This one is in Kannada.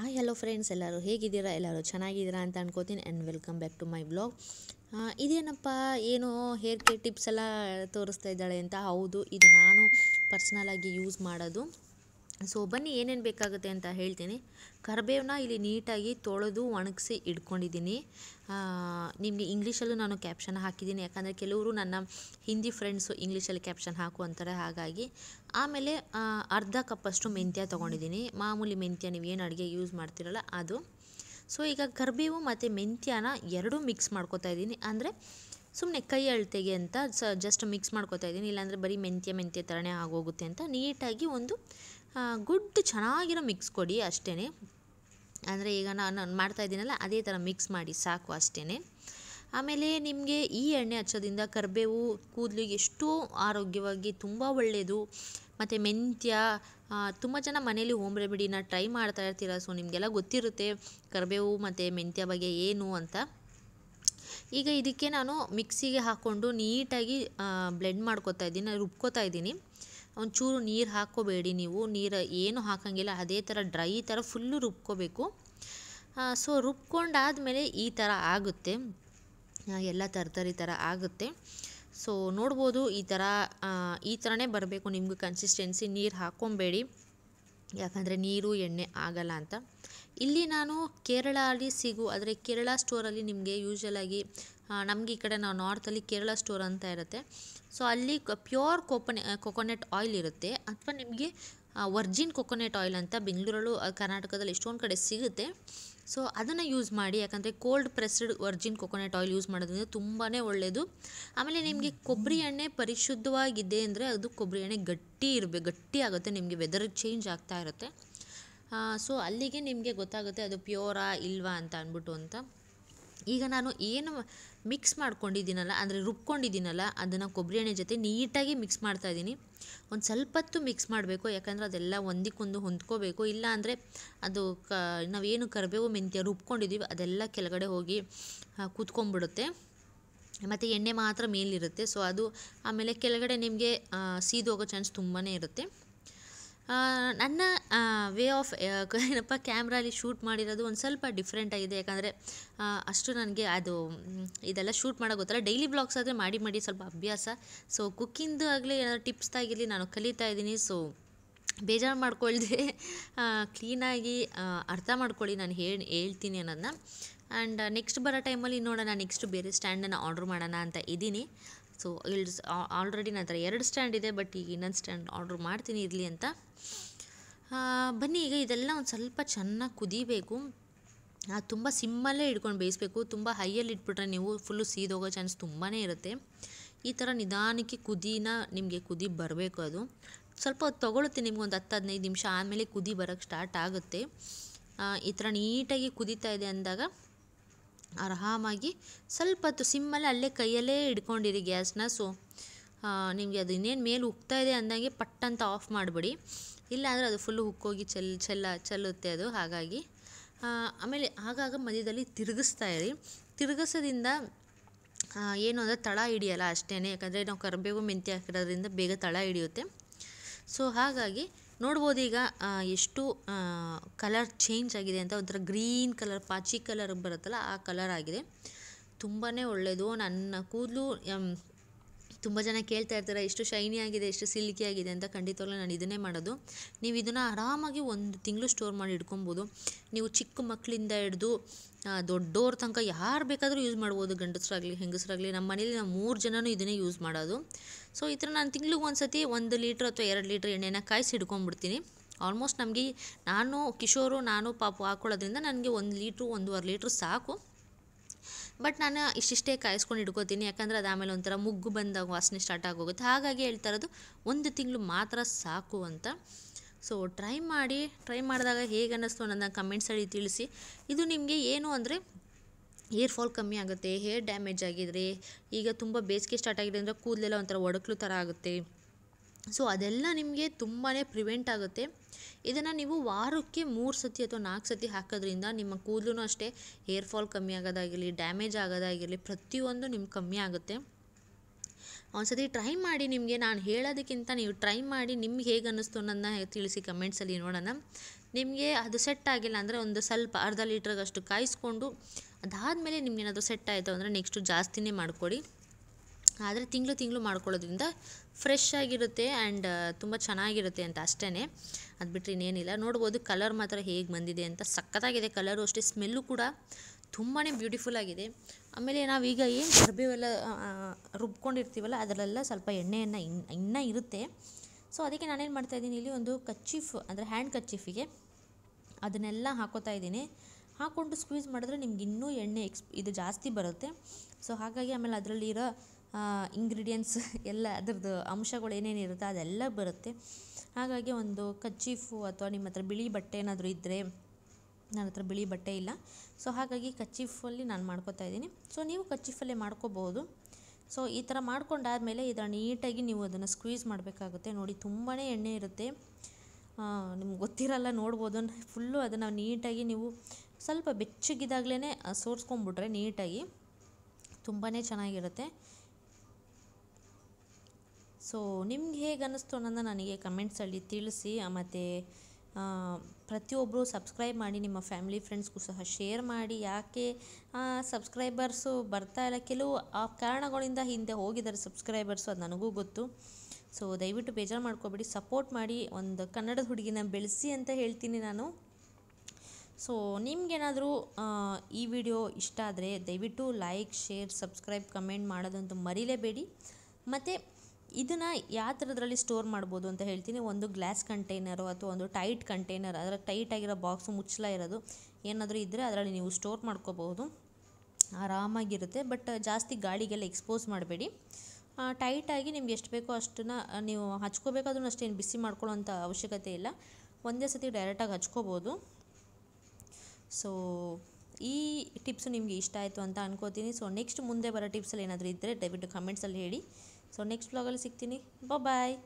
ಹಾಯ್ ಹಲೋ ಫ್ರೆಂಡ್ಸ್ ಎಲ್ಲರೂ ಹೇಗಿದ್ದೀರಾ ಎಲ್ಲರೂ ಚೆನ್ನಾಗಿದ್ದೀರಾ ಅಂತ ಅನ್ಕೋತೀನಿ and welcome back to my blog ಇದೇನಪ್ಪ ಏನು ಹೇರ್ ಕೇರ್ ಟಿಪ್ಸ್ ಎಲ್ಲ ತೋರಿಸ್ತಾ ಇದ್ದಾಳೆ ಅಂತ ಹೌದು ಇದು ನಾನು ಪರ್ಸ್ನಲಾಗಿ ಯೂಸ್ ಮಾಡೋದು ಸೊ ಬನ್ನಿ ಏನೇನು ಬೇಕಾಗುತ್ತೆ ಅಂತ ಹೇಳ್ತೀನಿ ಕರಿಬೇವನ್ನ ಇಲ್ಲಿ ನೀಟಾಗಿ ತೊಳೆದು ಒಣಗಿಸಿ ಇಟ್ಕೊಂಡಿದ್ದೀನಿ ನಿಮಗೆ ಇಂಗ್ಲೀಷಲ್ಲೂ ನಾನು ಕ್ಯಾಪ್ಷನ್ ಹಾಕಿದ್ದೀನಿ ಯಾಕಂದರೆ ಕೆಲವರು ನನ್ನ ಹಿಂದಿ ಫ್ರೆಂಡ್ಸು ಇಂಗ್ಲೀಷಲ್ಲಿ ಕ್ಯಾಪ್ಷನ್ ಹಾಕು ಅಂತಾರೆ ಹಾಗಾಗಿ ಆಮೇಲೆ ಅರ್ಧ ಕಪ್ಪಷ್ಟು ಮೆಂತ್ಯ ತೊಗೊಂಡಿದ್ದೀನಿ ಮಾಮೂಲಿ ಮೆಂತ್ಯ ನೀವು ಏನು ಅಡುಗೆ ಯೂಸ್ ಮಾಡ್ತಿರಲ್ಲ ಅದು ಸೊ ಈಗ ಕರಿಬೇವು ಮತ್ತು ಮೆಂತ್ಯನ ಎರಡೂ ಮಿಕ್ಸ್ ಮಾಡ್ಕೋತಾ ಇದ್ದೀನಿ ಅಂದರೆ ಸುಮ್ಮನೆ ಕೈ ಅಳತೆಗೆ ಅಂತ ಸ ಜಸ್ಟ್ ಮಿಕ್ಸ್ ಮಾಡ್ಕೋತಾ ಇದ್ದೀನಿ ಇಲ್ಲಾಂದರೆ ಬರೀ ಮೆಂತ್ಯ ಮೆಂತ್ಯ ಥರನೇ ಆಗೋಗುತ್ತೆ ಅಂತ ನೀಟಾಗಿ ಒಂದು ಗುಡ್ ಚೆನ್ನಾಗಿರೋ ಮಿಕ್ಸ್ ಕೊಡಿ ಅಷ್ಟೇ ಅಂದರೆ ಈಗ ನಾನು ಮಾಡ್ತಾ ಇದ್ದೀನಲ್ಲ ಅದೇ ಥರ ಮಿಕ್ಸ್ ಮಾಡಿ ಸಾಕು ಅಷ್ಟೇ ಆಮೇಲೆ ನಿಮಗೆ ಈ ಎಣ್ಣೆ ಹಚ್ಚೋದ್ರಿಂದ ಕರಿಬೇವು ಕೂದಲಿಗೆ ಎಷ್ಟೋ ಆರೋಗ್ಯವಾಗಿ ತುಂಬ ಒಳ್ಳೆಯದು ಮತ್ತು ಮೆಂತ್ಯ ತುಂಬ ಜನ ಮನೇಲಿ ಹೋಮ್ ರೆಮಿಡಿನ ಟ್ರೈ ಮಾಡ್ತಾ ಇರ್ತೀರ ಸೊ ನಿಮಗೆಲ್ಲ ಗೊತ್ತಿರುತ್ತೆ ಕರಿಬೇವು ಮತ್ತು ಮೆಂತ್ಯ ಬಗ್ಗೆ ಏನು ಅಂತ ಈಗ ಇದಕ್ಕೆ ನಾನು ಮಿಕ್ಸಿಗೆ ಹಾಕ್ಕೊಂಡು ನೀಟಾಗಿ ಬ್ಲೆಂಡ್ ಮಾಡ್ಕೋತಾ ಇದ್ದೀನಿ ರುಬ್ಕೋತಾ ಇದ್ದೀನಿ ಒಂಚೂರು ನೀರು ಹಾಕ್ಕೋಬೇಡಿ ನೀವು ನೀರು ಏನು ಹಾಕೋಂಗಿಲ್ಲ ಅದೇ ಥರ ಡ್ರೈ ಥರ ಫುಲ್ಲು ರುಬ್ಕೋಬೇಕು ಸೊ ರುಬ್ಕೊಂಡಾದಮೇಲೆ ಈ ಥರ ಆಗುತ್ತೆ ಎಲ್ಲ ತರತರಿ ಥರ ಆಗುತ್ತೆ ಸೊ ನೋಡ್ಬೋದು ಈ ಥರ ಈ ಥರನೇ ಬರಬೇಕು ನಿಮಗೆ ಕನ್ಸಿಸ್ಟೆನ್ಸಿ ನೀರು ಹಾಕ್ಕೊಬೇಡಿ ಯಾಕಂದರೆ ನೀರು ಎಣ್ಣೆ ಆಗಲ್ಲ ಅಂತ ಇಲ್ಲಿ ನಾನು ಕೇರಳ ಅಲ್ಲಿ ಸಿಗು ಆದರೆ ಕೇರಳ ಸ್ಟೋರಲ್ಲಿ ನಿಮಗೆ ಯೂಶ್ವಲಾಗಿ ನಮಗೆ ಈ ಕಡೆ ನಾವು ನಾರ್ತಲ್ಲಿ ಕೇರಳ ಸ್ಟೋರ್ ಅಂತ ಇರುತ್ತೆ ಸೊ ಅಲ್ಲಿ ಪ್ಯೂರ್ ಕೊಕೊನೆ ಕೊಕೊನೆಟ್ ಆಯಿಲ್ ಇರುತ್ತೆ ಅಥವಾ ನಿಮಗೆ ವರ್ಜಿನ್ ಕೊಕೊನೆಟ್ ಆಯಿಲ್ ಅಂತ ಬೆಂಗಳೂರಲ್ಲೂ ಕರ್ನಾಟಕದಲ್ಲಿ ಎಷ್ಟೊಂದು ಕಡೆ ಸಿಗುತ್ತೆ ಸೊ ಅದನ್ನು ಯೂಸ್ ಮಾಡಿ ಯಾಕಂದರೆ cold pressed virgin coconut oil use ಮಾಡೋದ್ರಿಂದ ತುಂಬಾ ಒಳ್ಳೆಯದು ಆಮೇಲೆ ನಿಮಗೆ ಕೊಬ್ಬರಿ ಎಣ್ಣೆ ಪರಿಶುದ್ಧವಾಗಿದೆ ಅಂದರೆ ಅದು ಕೊಬ್ಬರಿ ಎಣ್ಣೆ ಗಟ್ಟಿ ಇರಬೇಕು ಗಟ್ಟಿ ಆಗುತ್ತೆ ನಿಮಗೆ ವೆದರ್ ಚೇಂಜ್ ಆಗ್ತಾ ಇರುತ್ತೆ ಸೊ ಅಲ್ಲಿಗೆ ನಿಮಗೆ ಗೊತ್ತಾಗುತ್ತೆ ಅದು ಪ್ಯೂರಾ ಇಲ್ವಾ ಅಂತ ಅಂದ್ಬಿಟ್ಟು ಅಂತ ಈಗ ನಾನು ಏನು ಮಿಕ್ಸ್ ಮಾಡ್ಕೊಂಡಿದ್ದೀನಲ್ಲ ಅಂದರೆ ರುಬ್ಕೊಂಡಿದ್ದೀನಲ್ಲ ಅದನ್ನು ಕೊಬ್ಬರಿ ಎಣ್ಣೆ ಜೊತೆ ನೀಟಾಗಿ ಮಿಕ್ಸ್ ಮಾಡ್ತಾಯಿದ್ದೀನಿ ಒಂದು ಸ್ವಲ್ಪ ಹೊತ್ತು ಮಿಕ್ಸ್ ಮಾಡಬೇಕು ಯಾಕಂದರೆ ಅದೆಲ್ಲ ಒಂದಕ್ಕೊಂದು ಹೊಂದ್ಕೋಬೇಕು ಇಲ್ಲ ಅಂದರೆ ಅದು ಕ ನಾವೇನು ಕರಿಬೇವು ಮೆಂತ್ಯ ರುಬ್ಕೊಂಡಿದ್ದೀವಿ ಅದೆಲ್ಲ ಕೆಳಗಡೆ ಹೋಗಿ ಕೂತ್ಕೊಂಡ್ಬಿಡುತ್ತೆ ಮತ್ತು ಎಣ್ಣೆ ಮಾತ್ರ ಮೇಲಿರುತ್ತೆ ಸೊ ಅದು ಆಮೇಲೆ ಕೆಳಗಡೆ ನಿಮಗೆ ಸೀದೋಗೋ ಚಾನ್ಸ್ ತುಂಬಾ ಇರುತ್ತೆ ನನ್ನ ವೇ ಆಫ್ ಏನಪ್ಪ ಕ್ಯಾಮ್ರಾಲಿ ಶೂಟ್ ಮಾಡಿರೋದು ಒಂದು ಸ್ವಲ್ಪ ಡಿಫ್ರೆಂಟ್ ಆಗಿದೆ ಯಾಕಂದರೆ ಅಷ್ಟು ನನಗೆ ಅದು ಇದೆಲ್ಲ ಶೂಟ್ ಮಾಡೋ ಗೊತ್ತಲ್ಲ ಡೈಲಿ ಬ್ಲಾಗ್ಸ್ ಆದರೆ ಮಾಡಿ ಮಾಡಿ ಸ್ವಲ್ಪ ಅಭ್ಯಾಸ ಸೊ ಕುಕ್ಕಿಂದು ಆಗಲಿ ಏನಾದ್ರು ಟಿಪ್ಸ್ ತಾಗಿರಲಿ ನಾನು ಕಲಿತಾ ಇದ್ದೀನಿ ಸೊ ಬೇಜಾರು ಮಾಡ್ಕೊಳ್ದೆ ಕ್ಲೀನಾಗಿ ಅರ್ಥ ಮಾಡ್ಕೊಳ್ಳಿ ನಾನು ಹೇಳಿ ಹೇಳ್ತೀನಿ ಅನ್ನೋದನ್ನ ಆ್ಯಂಡ್ ನೆಕ್ಸ್ಟ್ ಬರೋ ಟೈಮಲ್ಲಿ ನೋಡೋಣ ನೆಕ್ಸ್ಟ್ ಬೇರೆ ಸ್ಟ್ಯಾಂಡನ್ನು ಆರ್ಡ್ರ್ ಮಾಡೋಣ ಅಂತ ಇದ್ದೀನಿ ಸೊ ಇಲ್ಸ್ ಆಲ್ರೆಡಿ ನನ್ನ ಹತ್ರ ಎರಡು ಸ್ಟ್ಯಾಂಡ್ ಇದೆ ಬಟ್ ಈಗ ಇನ್ನೊಂದು ಸ್ಟ್ಯಾಂಡ್ ಆರ್ಡ್ರ್ ಮಾಡ್ತೀನಿ ಇರಲಿ ಅಂತ ಬನ್ನಿ ಈಗ ಇದೆಲ್ಲ ಒಂದು ಸ್ವಲ್ಪ ಚೆನ್ನಾಗಿ ಕುದಿಬೇಕು ತುಂಬ ಸಿಮ್ಮಲ್ಲೇ ಇಟ್ಕೊಂಡು ಬೇಯಿಸಬೇಕು ತುಂಬ ಹೈಯಲ್ಲಿ ಇಟ್ಬಿಟ್ರೆ ನೀವು ಫುಲ್ಲು ಸೀದೋಗೋ ಚಾನ್ಸ್ ತುಂಬಾ ಇರುತ್ತೆ ಈ ಥರ ನಿಧಾನಕ್ಕೆ ಕುದೀನ ನಿಮಗೆ ಕುದಿ ಬರಬೇಕು ಅದು ಸ್ವಲ್ಪ ಹೊತ್ತು ತೊಗೊಳುತ್ತೆ ಒಂದು ಹತ್ತು ಹದಿನೈದು ನಿಮಿಷ ಆಮೇಲೆ ಕುದಿ ಬರೋಕ್ಕೆ ಸ್ಟಾರ್ಟ್ ಆಗುತ್ತೆ ಈ ಥರ ನೀಟಾಗಿ ಕುದೀತಾ ಇದೆ ಅಂದಾಗ ಆರಾಮಾಗಿ ಸ್ವಲ್ಪ ಹೊತ್ತು ಸಿಮ್ಮಲ್ಲೇ ಅಲ್ಲೇ ಕೈಯಲ್ಲೇ ಇಡ್ಕೊಂಡಿರಿ ಗ್ಯಾಸ್ನ ಸೊ ನಿಮಗೆ ಅದು ಇನ್ನೇನು ಮೇಲೆ ಉಗ್ತಾ ಇದೆ ಅಂದಂಗೆ ಪಟ್ಟಂತ ಅಂತ ಆಫ್ ಮಾಡಿಬಿಡಿ ಇಲ್ಲ ಆದರೆ ಅದು ಫುಲ್ಲು ಉಕ್ಕೋಗಿ ಚೆಲ್ ಚೆಲ್ಲ ಚೆಲ್ಲುತ್ತೆ ಅದು ಹಾಗಾಗಿ ಆಮೇಲೆ ಆಗಾಗ ಮಧ್ಯದಲ್ಲಿ ತಿರುಗಿಸ್ತಾ ಇರಿ ತಿರುಗಿಸೋದ್ರಿಂದ ಏನು ಅಂದರೆ ತಳ ಹಿಡಿಯಲ್ಲ ಅಷ್ಟೇ ಯಾಕಂದರೆ ನಾವು ಕರಿಬೇವು ಮೆಂತ್ಯ ಹಾಕಿರೋದ್ರಿಂದ ಬೇಗ ತಳ ಹಿಡಿಯುತ್ತೆ ಸೊ ಹಾಗಾಗಿ ನೋಡ್ಬೋದು ಈಗ ಎಷ್ಟು ಕಲರ್ ಚೇಂಜ್ ಆಗಿದೆ ಅಂತ ಒಂಥರ ಗ್ರೀನ್ ಕಲರ್ ಪಾಚಿ ಕಲರ್ ಬರುತ್ತಲ್ಲ ಆ ಕಲರ್ ಆಗಿದೆ ತುಂಬಾ ಒಳ್ಳೆಯದು ನನ್ನ ಕೂದಲು ತುಂಬ ಜನ ಕೇಳ್ತಾ ಇರ್ತಾರೆ ಎಷ್ಟು ಶೈನಿ ಆಗಿದೆ ಎಷ್ಟು ಸಿಲ್ಕಿ ಆಗಿದೆ ಅಂತ ಖಂಡಿತವಾಗ್ಲೂ ನಾನು ಇದನ್ನೇ ಮಾಡೋದು ನೀವು ಇದನ್ನು ಆರಾಮಾಗಿ ಒಂದು ತಿಂಗಳು ಸ್ಟೋರ್ ಮಾಡಿ ಇಟ್ಕೊಬೋದು ನೀವು ಚಿಕ್ಕ ಮಕ್ಕಳಿಂದ ಹಿಡ್ದು ದೊಡ್ಡೋರ ತನಕ ಯಾರು ಬೇಕಾದರೂ ಯೂಸ್ ಮಾಡ್ಬೋದು ಗಂಡಸರಾಗಲಿ ಹೆಂಗಸರಾಗಲಿ ನಮ್ಮ ಮನೇಲಿ ನಾವು ಮೂರು ಜನನೂ ಇದನ್ನೇ ಯೂಸ್ ಮಾಡೋದು ಸೊ ಈ ಥರ ನಾನು ತಿಂಗ್ಳಿಗೆ ಒಂದು ಸತಿ ಒಂದು ಲೀಟ್ರ್ ಅಥವಾ ಎರಡು ಲೀಟ್ರ್ ಎಣ್ಣೆನ ಕಾಯಿಸಿ ಹಿಡ್ಕೊಂಬಿಡ್ತೀನಿ ಆಲ್ಮೋಸ್ಟ್ ನಮಗೆ ನಾನು ಕಿಶೋರು ನಾನು ಪಾಪು ಹಾಕೊಳ್ಳೋದ್ರಿಂದ ನನಗೆ ಒಂದು ಲೀಟ್ರು ಒಂದೂವರೆ ಲೀಟ್ರ್ ಸಾಕು ಬಟ್ ನಾನು ಇಷ್ಟಿಷ್ಟೇ ಕಾಯಿಸ್ಕೊಂಡು ಇಟ್ಕೋತೀನಿ ಯಾಕಂದರೆ ಅದು ಆಮೇಲೆ ಒಂಥರ ಮುಗ್ಗು ಬಂದಾಗ ವಾಸನೆ ಸ್ಟಾರ್ಟ್ ಆಗೋಗುತ್ತೆ ಹಾಗಾಗಿ ಹೇಳ್ತಾ ಇರೋದು ಒಂದು ತಿಂಗಳು ಮಾತ್ರ ಸಾಕು ಅಂತ ಸೊ ಟ್ರೈ ಮಾಡಿ ಟ್ರೈ ಮಾಡಿದಾಗ ಹೇಗೆ ಅನ್ನಿಸ್ತು ನನ್ನ ಕಮೆಂಟ್ಸಲ್ಲಿ ತಿಳಿಸಿ ಇದು ನಿಮಗೆ ಏನು ಅಂದರೆ ಏರ್ ಫಾಲ್ ಕಮ್ಮಿ ಆಗುತ್ತೆ ಹೇರ್ ಡ್ಯಾಮೇಜ್ ಆಗಿದ್ರೆ ಈಗ ತುಂಬ ಬೇಸಿಗೆ ಸ್ಟಾರ್ಟ್ ಆಗಿದೆ ಅಂದರೆ ಕೂದಲೆಲ್ಲ ಒಂಥರ ಒಡಕ್ಲು ಥರ ಆಗುತ್ತೆ ಸೊ ಅದೆಲ್ಲ ನಿಮಗೆ ತುಂಬಾ ಪ್ರಿವೆಂಟ್ ಆಗುತ್ತೆ ಇದನ್ನು ನೀವು ವಾರಕ್ಕೆ ಮೂರು ಸತಿ ಅಥವಾ ನಾಲ್ಕು ಸತಿ ಹಾಕೋದ್ರಿಂದ ನಿಮ್ಮ ಕೂದಲೂ ಅಷ್ಟೇ ಹೇರ್ ಫಾಲ್ ಕಮ್ಮಿ ಆಗೋದಾಗಿರಲಿ ಡ್ಯಾಮೇಜ್ ಆಗೋದಾಗಿರಲಿ ಪ್ರತಿಯೊಂದು ನಿಮ್ಗೆ ಕಮ್ಮಿ ಆಗುತ್ತೆ ಒಂದ್ಸತಿ ಟ್ರೈ ಮಾಡಿ ನಿಮಗೆ ನಾನು ಹೇಳೋದಕ್ಕಿಂತ ನೀವು ಟ್ರೈ ಮಾಡಿ ನಿಮ್ಗೆ ಹೇಗೆ ಅನ್ನಿಸ್ತು ಅನ್ನೋದನ್ನ ತಿಳಿಸಿ ಕಮೆಂಟ್ಸಲ್ಲಿ ನೋಡೋಣ ನಿಮಗೆ ಅದು ಸೆಟ್ ಆಗಿಲ್ಲ ಅಂದರೆ ಒಂದು ಸ್ವಲ್ಪ ಅರ್ಧ ಲೀಟ್ರಿಗಷ್ಟು ಕಾಯಿಸ್ಕೊಂಡು ಅದಾದಮೇಲೆ ನಿಮ್ಗೆ ಸೆಟ್ ಆಯಿತು ಅಂದರೆ ನೆಕ್ಸ್ಟು ಜಾಸ್ತಿನೇ ಮಾಡಿಕೊಡಿ ಆದರೆ ತಿಂಗಳು ತಿಂಗಳು ಮಾಡ್ಕೊಳ್ಳೋದ್ರಿಂದ ಫ್ರೆಶ್ ಆಗಿರುತ್ತೆ ಆ್ಯಂಡ್ ತುಂಬ ಚೆನ್ನಾಗಿರುತ್ತೆ ಅಂತ ಅಷ್ಟೇ ಅದು ಬಿಟ್ಟರೆ ಇನ್ನೇನಿಲ್ಲ ನೋಡ್ಬೋದು ಕಲರ್ ಮಾತ್ರ ಹೇಗೆ ಬಂದಿದೆ ಅಂತ ಸಖತ್ತಾಗಿದೆ ಕಲರು ಅಷ್ಟೇ ಸ್ಮೆಲ್ಲು ಕೂಡ ತುಂಬಾ ಬ್ಯೂಟಿಫುಲ್ ಆಗಿದೆ ಆಮೇಲೆ ನಾವೀಗ ಏನು ಕರ್ಬೇವೆಲ್ಲ ರುಬ್ಕೊಂಡಿರ್ತೀವಲ್ಲ ಅದರಲ್ಲ ಸ್ವಲ್ಪ ಎಣ್ಣೆಯನ್ನು ಇನ್ನ ಇನ್ನೂ ಇರುತ್ತೆ ಸೊ ಅದಕ್ಕೆ ನಾನೇನು ಮಾಡ್ತಾಯಿದ್ದೀನಿ ಇಲ್ಲಿ ಒಂದು ಕಚ್ಚೀಫ್ ಅಂದರೆ ಹ್ಯಾಂಡ್ ಕಚ್ಚೀಫಿಗೆ ಅದನ್ನೆಲ್ಲ ಹಾಕೋತಾ ಇದ್ದೀನಿ ಹಾಕ್ಕೊಂಡು ಸ್ಕ್ವೀಸ್ ಮಾಡಿದ್ರೆ ನಿಮ್ಗೆ ಇನ್ನೂ ಎಣ್ಣೆ ಎಕ್ಸ್ ಇದು ಜಾಸ್ತಿ ಬರುತ್ತೆ ಸೊ ಹಾಗಾಗಿ ಆಮೇಲೆ ಅದರಲ್ಲಿರೋ ಇಂಗ್ರೀಡಿಯೆಂಟ್ಸ್ ಎಲ್ಲ ಅದರದ್ದು ಅಂಶಗಳು ಏನೇನು ಇರುತ್ತೆ ಅದೆಲ್ಲ ಬರುತ್ತೆ ಹಾಗಾಗಿ ಒಂದು ಕಚ್ಚಿಫು ಅಥವಾ ನಿಮ್ಮ ಹತ್ರ ಬಿಳಿ ಬಟ್ಟೆ ಏನಾದರೂ ಇದ್ದರೆ ನನ್ನ ಹತ್ರ ಬಿಳಿ ಬಟ್ಟೆ ಇಲ್ಲ ಸೊ ಹಾಗಾಗಿ ಕರ್ಚೀಫಲ್ಲಿ ನಾನು ಮಾಡ್ಕೋತಾ ಇದ್ದೀನಿ ಸೊ ನೀವು ಕಚ್ಚಿಫಲ್ಲೇ ಮಾಡ್ಕೋಬಹುದು ಸೊ ಈ ಥರ ಮಾಡ್ಕೊಂಡಾದಮೇಲೆ ಇದರ ನೀಟಾಗಿ ನೀವು ಅದನ್ನು ಸ್ಕ್ವೀಸ್ ಮಾಡಬೇಕಾಗುತ್ತೆ ನೋಡಿ ತುಂಬಾ ಎಣ್ಣೆ ಇರುತ್ತೆ ನಿಮ್ಗೆ ಗೊತ್ತಿರಲ್ಲ ನೋಡ್ಬೋದು ಫುಲ್ಲು ಅದನ್ನು ನೀಟಾಗಿ ನೀವು ಸ್ವಲ್ಪ ಬೆಚ್ಚಗಿದಾಗಲೇ ಸೋರಿಸ್ಕೊಂಬಿಟ್ರೆ ನೀಟಾಗಿ ತುಂಬಾ ಚೆನ್ನಾಗಿರುತ್ತೆ ಸೊ ನಿಮ್ಗೆ ಹೇಗೆ ಅನ್ನಿಸ್ತು ಅನ್ನೋದನ್ನ ನನಗೆ ಕಮೆಂಟ್ಸಲ್ಲಿ ತಿಳಿಸಿ ಮತ್ತು ಪ್ರತಿಯೊಬ್ಬರು ಸಬ್ಸ್ಕ್ರೈಬ್ ಮಾಡಿ ನಿಮ್ಮ ಫ್ಯಾಮಿಲಿ ಫ್ರೆಂಡ್ಸ್ಗೂ ಸಹ ಶೇರ್ ಮಾಡಿ ಯಾಕೆ ಸಬ್ಸ್ಕ್ರೈಬರ್ಸು ಬರ್ತಾ ಇಲ್ಲ ಕೆಲವು ಆ ಕಾರಣಗಳಿಂದ ಹಿಂದೆ ಹೋಗಿದ್ದಾರೆ ಸಬ್ಸ್ಕ್ರೈಬರ್ಸು ಅದು ನನಗೂ ಗೊತ್ತು ಸೊ ದಯವಿಟ್ಟು ಬೇಜಾರು ಮಾಡ್ಕೋಬೇಡಿ ಸಪೋರ್ಟ್ ಮಾಡಿ ಒಂದು ಕನ್ನಡದ ಹುಡುಗಿನ ಬೆಳೆಸಿ ಅಂತ ಹೇಳ್ತೀನಿ ನಾನು ಸೊ ನಿಮಗೇನಾದರೂ ಈ ವಿಡಿಯೋ ಇಷ್ಟ ಆದರೆ ದಯವಿಟ್ಟು ಲೈಕ್ ಶೇರ್ ಸಬ್ಸ್ಕ್ರೈಬ್ ಕಮೆಂಟ್ ಮಾಡೋದಂತೂ ಮರಿಲೇಬೇಡಿ ಮತ್ತು ಇದನ್ನು ಯಾವ ಥರದ್ರಲ್ಲಿ ಸ್ಟೋರ್ ಮಾಡ್ಬೋದು ಅಂತ ಹೇಳ್ತೀನಿ ಒಂದು ಗ್ಲಾಸ್ ಕಂಟೈನರು ಅಥವಾ ಒಂದು ಟೈಟ್ ಕಂಟೈನರ್ ಅದರ ಆಗಿರೋ ಬಾಕ್ಸು ಮುಚ್ಚಲ ಇರೋದು ಏನಾದರೂ ಇದ್ದರೆ ಅದರಲ್ಲಿ ನೀವು ಸ್ಟೋರ್ ಮಾಡ್ಕೋಬಹುದು ಆರಾಮಾಗಿರುತ್ತೆ ಬಟ್ ಜಾಸ್ತಿ ಗಾಳಿಗೆಲ್ಲ ಎಕ್ಸ್ಪೋಸ್ ಮಾಡಬೇಡಿ ಟೈಟಾಗಿ ನಿಮ್ಗೆ ಎಷ್ಟು ಬೇಕೋ ಅಷ್ಟನ್ನು ನೀವು ಹಚ್ಕೋಬೇಕಾದ್ರೂ ಅಷ್ಟೇನು ಬಿಸಿ ಮಾಡ್ಕೊಳ್ಳೋಂಥ ಅವಶ್ಯಕತೆ ಇಲ್ಲ ಒಂದೇ ಸತಿ ಡೈರೆಕ್ಟಾಗಿ ಹಚ್ಕೋಬೋದು ಸೊ ಈ ಟಿಪ್ಸು ನಿಮಗೆ ಇಷ್ಟ ಆಯಿತು ಅಂತ ಅನ್ಕೋತೀನಿ ಸೊ ನೆಕ್ಸ್ಟ್ ಮುಂದೆ ಬರೋ ಟಿಪ್ಸಲ್ಲಿ ಏನಾದರೂ ಇದ್ದರೆ ದಯವಿಟ್ಟು ಕಮೆಂಟ್ಸಲ್ಲಿ ಹೇಳಿ ಸೊ ನೆಕ್ಸ್ಟ್ ವ್ಲಾಗಲ್ಲಿ ಸಿಗ್ತೀನಿ ಬಾಯ್